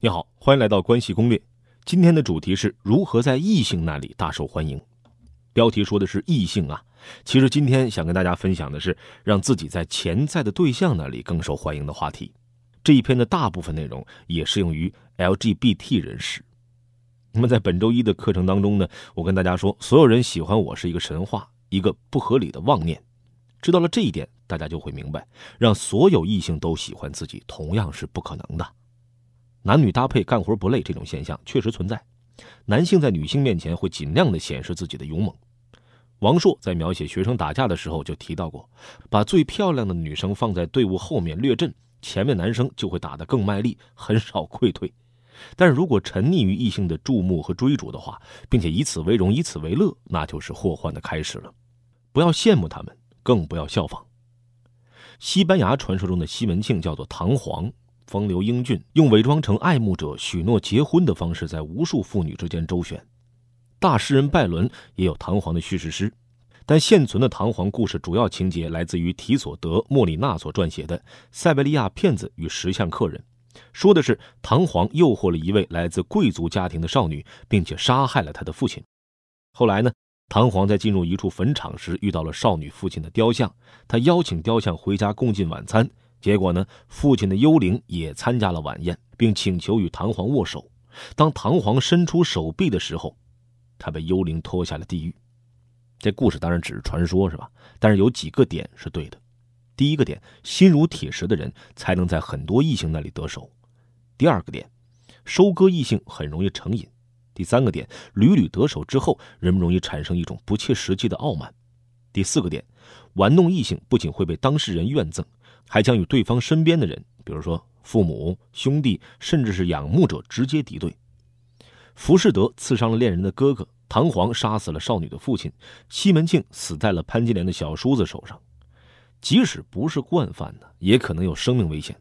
你好，欢迎来到关系攻略。今天的主题是如何在异性那里大受欢迎。标题说的是异性啊，其实今天想跟大家分享的是让自己在潜在的对象那里更受欢迎的话题。这一篇的大部分内容也适用于 LGBT 人士。那么在本周一的课程当中呢，我跟大家说，所有人喜欢我是一个神话，一个不合理的妄念。知道了这一点，大家就会明白，让所有异性都喜欢自己同样是不可能的。男女搭配干活不累这种现象确实存在，男性在女性面前会尽量的显示自己的勇猛。王朔在描写学生打架的时候就提到过，把最漂亮的女生放在队伍后面略阵，前面男生就会打得更卖力，很少溃退。但如果沉溺于异性的注目和追逐的话，并且以此为荣，以此为乐，那就是祸患的开始了。不要羡慕他们，更不要效仿。西班牙传说中的西门庆叫做唐璜。风流英俊，用伪装成爱慕者、许诺结婚的方式，在无数妇女之间周旋。大诗人拜伦也有唐璜的叙事诗，但现存的唐璜故事主要情节来自于提索德·莫里纳所撰写的《塞维利亚骗子与石像客人》，说的是唐璜诱惑了一位来自贵族家庭的少女，并且杀害了他的父亲。后来呢，唐璜在进入一处坟场时遇到了少女父亲的雕像，他邀请雕像回家共进晚餐。结果呢？父亲的幽灵也参加了晚宴，并请求与唐皇握手。当唐皇伸出手臂的时候，他被幽灵拖下了地狱。这故事当然只是传说，是吧？但是有几个点是对的。第一个点：心如铁石的人才能在很多异性那里得手。第二个点：收割异性很容易成瘾。第三个点：屡屡得手之后，人们容易产生一种不切实际的傲慢。第四个点：玩弄异性不仅会被当事人怨憎。还将与对方身边的人，比如说父母、兄弟，甚至是仰慕者直接敌对。浮士德刺伤了恋人的哥哥，唐璜杀死了少女的父亲，西门庆死在了潘金莲的小叔子手上。即使不是惯犯呢，也可能有生命危险。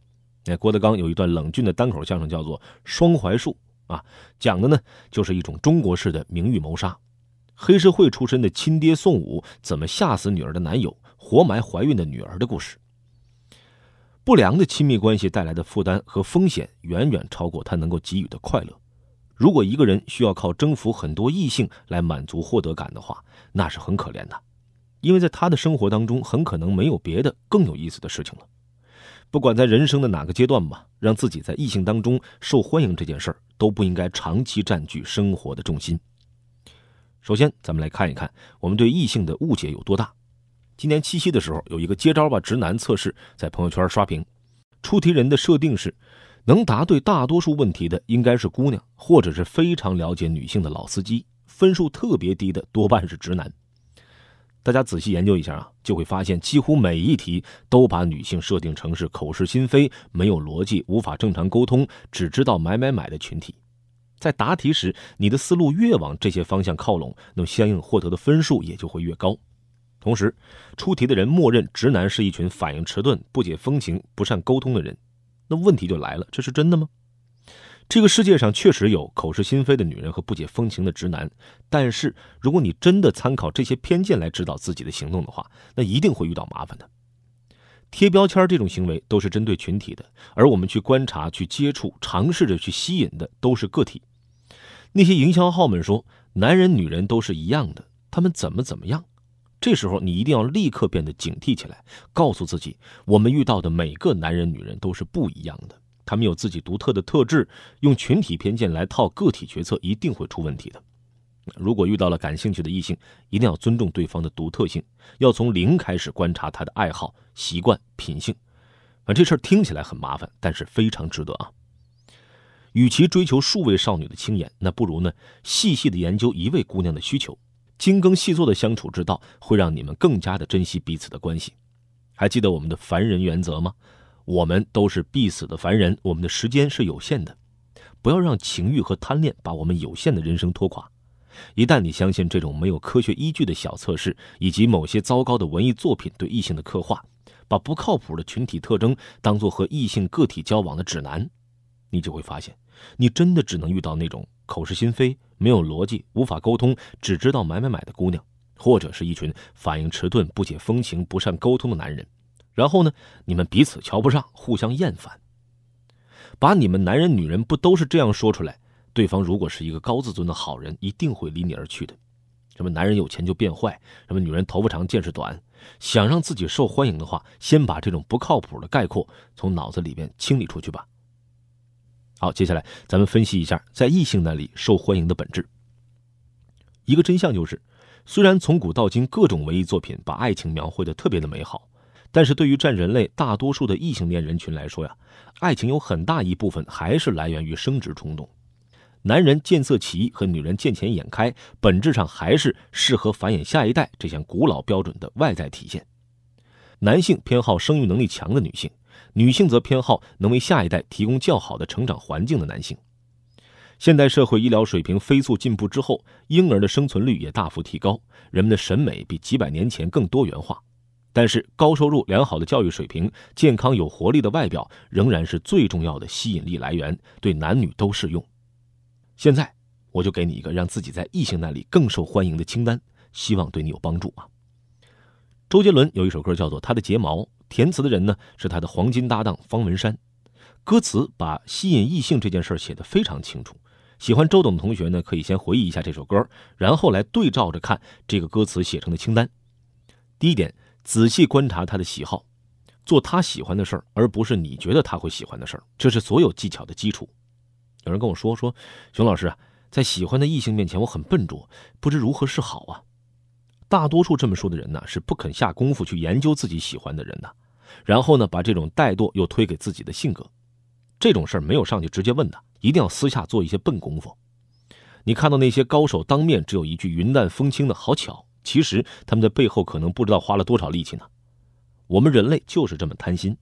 那郭德纲有一段冷峻的单口相声，叫做《双槐树》，啊，讲的呢就是一种中国式的名誉谋杀，黑社会出身的亲爹宋武怎么吓死女儿的男友，活埋怀孕的女儿的故事。不良的亲密关系带来的负担和风险远远超过他能够给予的快乐。如果一个人需要靠征服很多异性来满足获得感的话，那是很可怜的，因为在他的生活当中很可能没有别的更有意思的事情了。不管在人生的哪个阶段吧，让自己在异性当中受欢迎这件事儿都不应该长期占据生活的重心。首先，咱们来看一看我们对异性的误解有多大。今年七夕的时候，有一个“接招吧，直男”测试在朋友圈刷屏。出题人的设定是，能答对大多数问题的应该是姑娘，或者是非常了解女性的老司机；分数特别低的多半是直男。大家仔细研究一下啊，就会发现几乎每一题都把女性设定成是口是心非、没有逻辑、无法正常沟通、只知道买买买的群体。在答题时，你的思路越往这些方向靠拢，么相应获得的分数也就会越高。同时，出题的人默认直男是一群反应迟钝、不解风情、不善沟通的人，那问题就来了：这是真的吗？这个世界上确实有口是心非的女人和不解风情的直男，但是如果你真的参考这些偏见来指导自己的行动的话，那一定会遇到麻烦的。贴标签这种行为都是针对群体的，而我们去观察、去接触、尝试着去吸引的都是个体。那些营销号们说男人女人都是一样的，他们怎么怎么样？这时候，你一定要立刻变得警惕起来，告诉自己，我们遇到的每个男人、女人都是不一样的，他们有自己独特的特质，用群体偏见来套个体决策，一定会出问题的。如果遇到了感兴趣的异性，一定要尊重对方的独特性，要从零开始观察他的爱好、习惯、品性。啊，这事儿听起来很麻烦，但是非常值得啊。与其追求数位少女的青眼，那不如呢，细细的研究一位姑娘的需求。精耕细作的相处之道会让你们更加的珍惜彼此的关系。还记得我们的凡人原则吗？我们都是必死的凡人，我们的时间是有限的。不要让情欲和贪恋把我们有限的人生拖垮。一旦你相信这种没有科学依据的小测试，以及某些糟糕的文艺作品对异性的刻画，把不靠谱的群体特征当作和异性个体交往的指南，你就会发现，你真的只能遇到那种。口是心非，没有逻辑，无法沟通，只知道买买买的姑娘，或者是一群反应迟钝、不解风情、不善沟通的男人。然后呢，你们彼此瞧不上，互相厌烦，把你们男人女人不都是这样说出来？对方如果是一个高自尊的好人，一定会离你而去的。什么男人有钱就变坏，什么女人头发长见识短，想让自己受欢迎的话，先把这种不靠谱的概括从脑子里边清理出去吧。好，接下来咱们分析一下在异性那里受欢迎的本质。一个真相就是，虽然从古到今各种文艺作品把爱情描绘的特别的美好，但是对于占人类大多数的异性恋人群来说呀，爱情有很大一部分还是来源于生殖冲动。男人见色起意和女人见钱眼开，本质上还是适合繁衍下一代这项古老标准的外在体现。男性偏好生育能力强的女性。女性则偏好能为下一代提供较好的成长环境的男性。现代社会医疗水平飞速进步之后，婴儿的生存率也大幅提高，人们的审美比几百年前更多元化。但是，高收入、良好的教育水平、健康有活力的外表仍然是最重要的吸引力来源，对男女都适用。现在，我就给你一个让自己在异性那里更受欢迎的清单，希望对你有帮助啊。周杰伦有一首歌叫做《他的睫毛》，填词的人呢是他的黄金搭档方文山。歌词把吸引异性这件事儿写得非常清楚。喜欢周董的同学呢，可以先回忆一下这首歌，然后来对照着看这个歌词写成的清单。第一点，仔细观察他的喜好，做他喜欢的事儿，而不是你觉得他会喜欢的事儿。这是所有技巧的基础。有人跟我说说，熊老师，啊，在喜欢的异性面前，我很笨拙，不知如何是好啊。大多数这么说的人呢，是不肯下功夫去研究自己喜欢的人的，然后呢，把这种怠惰又推给自己的性格。这种事儿没有上去直接问的，一定要私下做一些笨功夫。你看到那些高手当面只有一句云淡风轻的好巧，其实他们在背后可能不知道花了多少力气呢。我们人类就是这么贪心，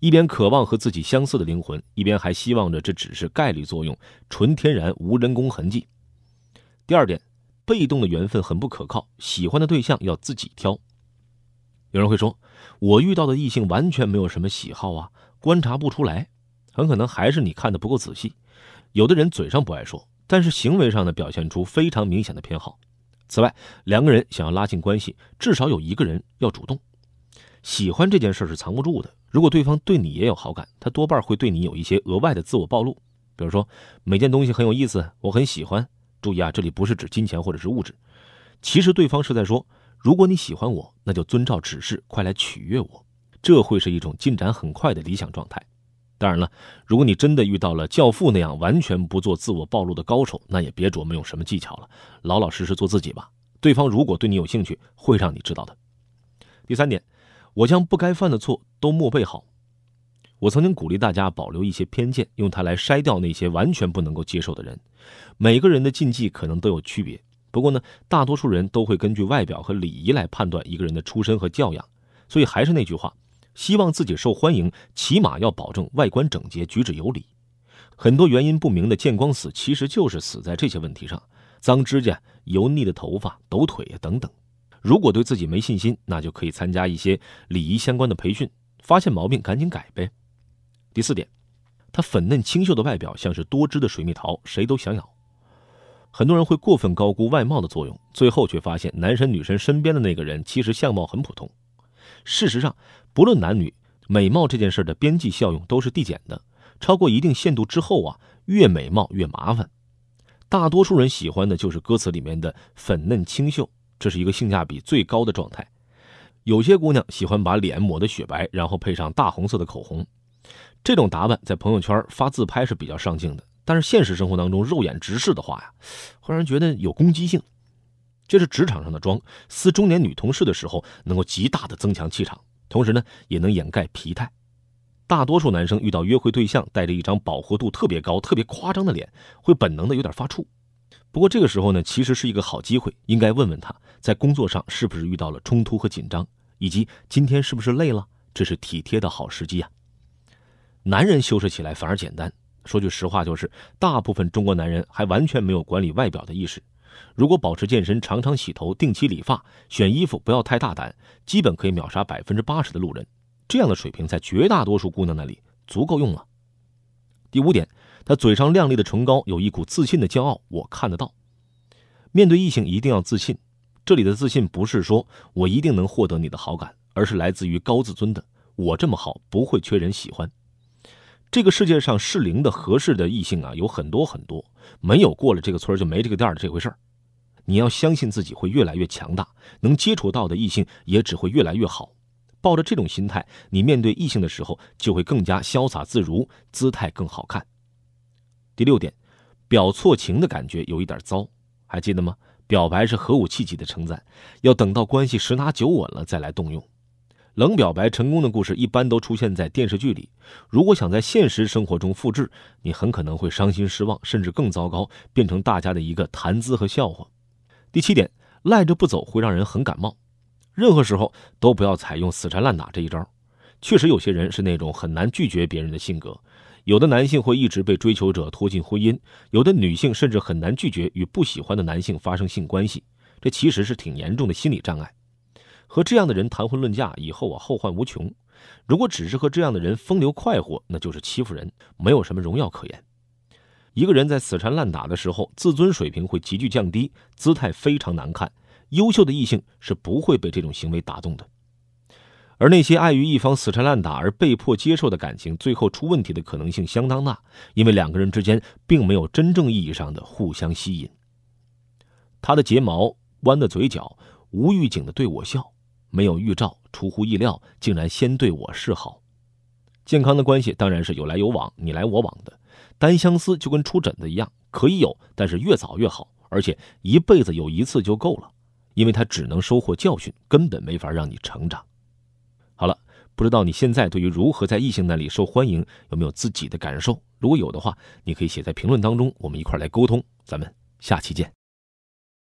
一边渴望和自己相似的灵魂，一边还希望着这只是概率作用，纯天然无人工痕迹。第二点。被动的缘分很不可靠，喜欢的对象要自己挑。有人会说，我遇到的异性完全没有什么喜好啊，观察不出来，很可能还是你看的不够仔细。有的人嘴上不爱说，但是行为上呢表现出非常明显的偏好。此外，两个人想要拉近关系，至少有一个人要主动。喜欢这件事是藏不住的，如果对方对你也有好感，他多半会对你有一些额外的自我暴露，比如说每件东西很有意思，我很喜欢。注意啊，这里不是指金钱或者是物质，其实对方是在说，如果你喜欢我，那就遵照指示，快来取悦我，这会是一种进展很快的理想状态。当然了，如果你真的遇到了教父那样完全不做自我暴露的高手，那也别琢磨用什么技巧了，老老实实做自己吧。对方如果对你有兴趣，会让你知道的。第三点，我将不该犯的错都默背好。我曾经鼓励大家保留一些偏见，用它来筛掉那些完全不能够接受的人。每个人的禁忌可能都有区别，不过呢，大多数人都会根据外表和礼仪来判断一个人的出身和教养。所以还是那句话，希望自己受欢迎，起码要保证外观整洁、举止有礼。很多原因不明的见光死，其实就是死在这些问题上：脏指甲、油腻的头发、抖腿呀等等。如果对自己没信心，那就可以参加一些礼仪相关的培训，发现毛病赶紧改呗。第四点，她粉嫩清秀的外表像是多汁的水蜜桃，谁都想咬。很多人会过分高估外貌的作用，最后却发现男神女神身边的那个人其实相貌很普通。事实上，不论男女，美貌这件事的边际效用都是递减的，超过一定限度之后啊，越美貌越麻烦。大多数人喜欢的就是歌词里面的粉嫩清秀，这是一个性价比最高的状态。有些姑娘喜欢把脸抹得雪白，然后配上大红色的口红。这种打扮在朋友圈发自拍是比较上镜的，但是现实生活当中肉眼直视的话呀，会让人觉得有攻击性。这是职场上的妆，撕中年女同事的时候，能够极大的增强气场，同时呢，也能掩盖疲态。大多数男生遇到约会对象带着一张饱和度特别高、特别夸张的脸，会本能的有点发怵。不过这个时候呢，其实是一个好机会，应该问问他在工作上是不是遇到了冲突和紧张，以及今天是不是累了，这是体贴的好时机啊。男人修饰起来反而简单。说句实话，就是大部分中国男人还完全没有管理外表的意识。如果保持健身，常常洗头，定期理发，选衣服不要太大胆，基本可以秒杀百分之八十的路人。这样的水平在绝大多数姑娘那里足够用了。第五点，他嘴上亮丽的唇膏有一股自信的骄傲，我看得到。面对异性一定要自信，这里的自信不是说我一定能获得你的好感，而是来自于高自尊的，我这么好不会缺人喜欢。这个世界上适龄的、合适的异性啊，有很多很多，没有过了这个村就没这个店的这回事儿。你要相信自己会越来越强大，能接触到的异性也只会越来越好。抱着这种心态，你面对异性的时候就会更加潇洒自如，姿态更好看。第六点，表错情的感觉有一点糟，还记得吗？表白是核武器级的称赞，要等到关系十拿九稳了再来动用。冷表白成功的故事一般都出现在电视剧里，如果想在现实生活中复制，你很可能会伤心失望，甚至更糟糕，变成大家的一个谈资和笑话。第七点，赖着不走会让人很感冒，任何时候都不要采用死缠烂打这一招。确实，有些人是那种很难拒绝别人的性格，有的男性会一直被追求者拖进婚姻，有的女性甚至很难拒绝与不喜欢的男性发生性关系，这其实是挺严重的心理障碍。和这样的人谈婚论嫁以后啊，后患无穷。如果只是和这样的人风流快活，那就是欺负人，没有什么荣耀可言。一个人在死缠烂打的时候，自尊水平会急剧降低，姿态非常难看。优秀的异性是不会被这种行为打动的。而那些碍于一方死缠烂打而被迫接受的感情，最后出问题的可能性相当大，因为两个人之间并没有真正意义上的互相吸引。他的睫毛弯的嘴角，无预警的对我笑。没有预兆，出乎意料，竟然先对我示好。健康的关系当然是有来有往，你来我往的。单相思就跟出疹子一样，可以有，但是越早越好，而且一辈子有一次就够了，因为他只能收获教训，根本没法让你成长。好了，不知道你现在对于如何在异性那里受欢迎有没有自己的感受？如果有的话，你可以写在评论当中，我们一块来沟通。咱们下期见。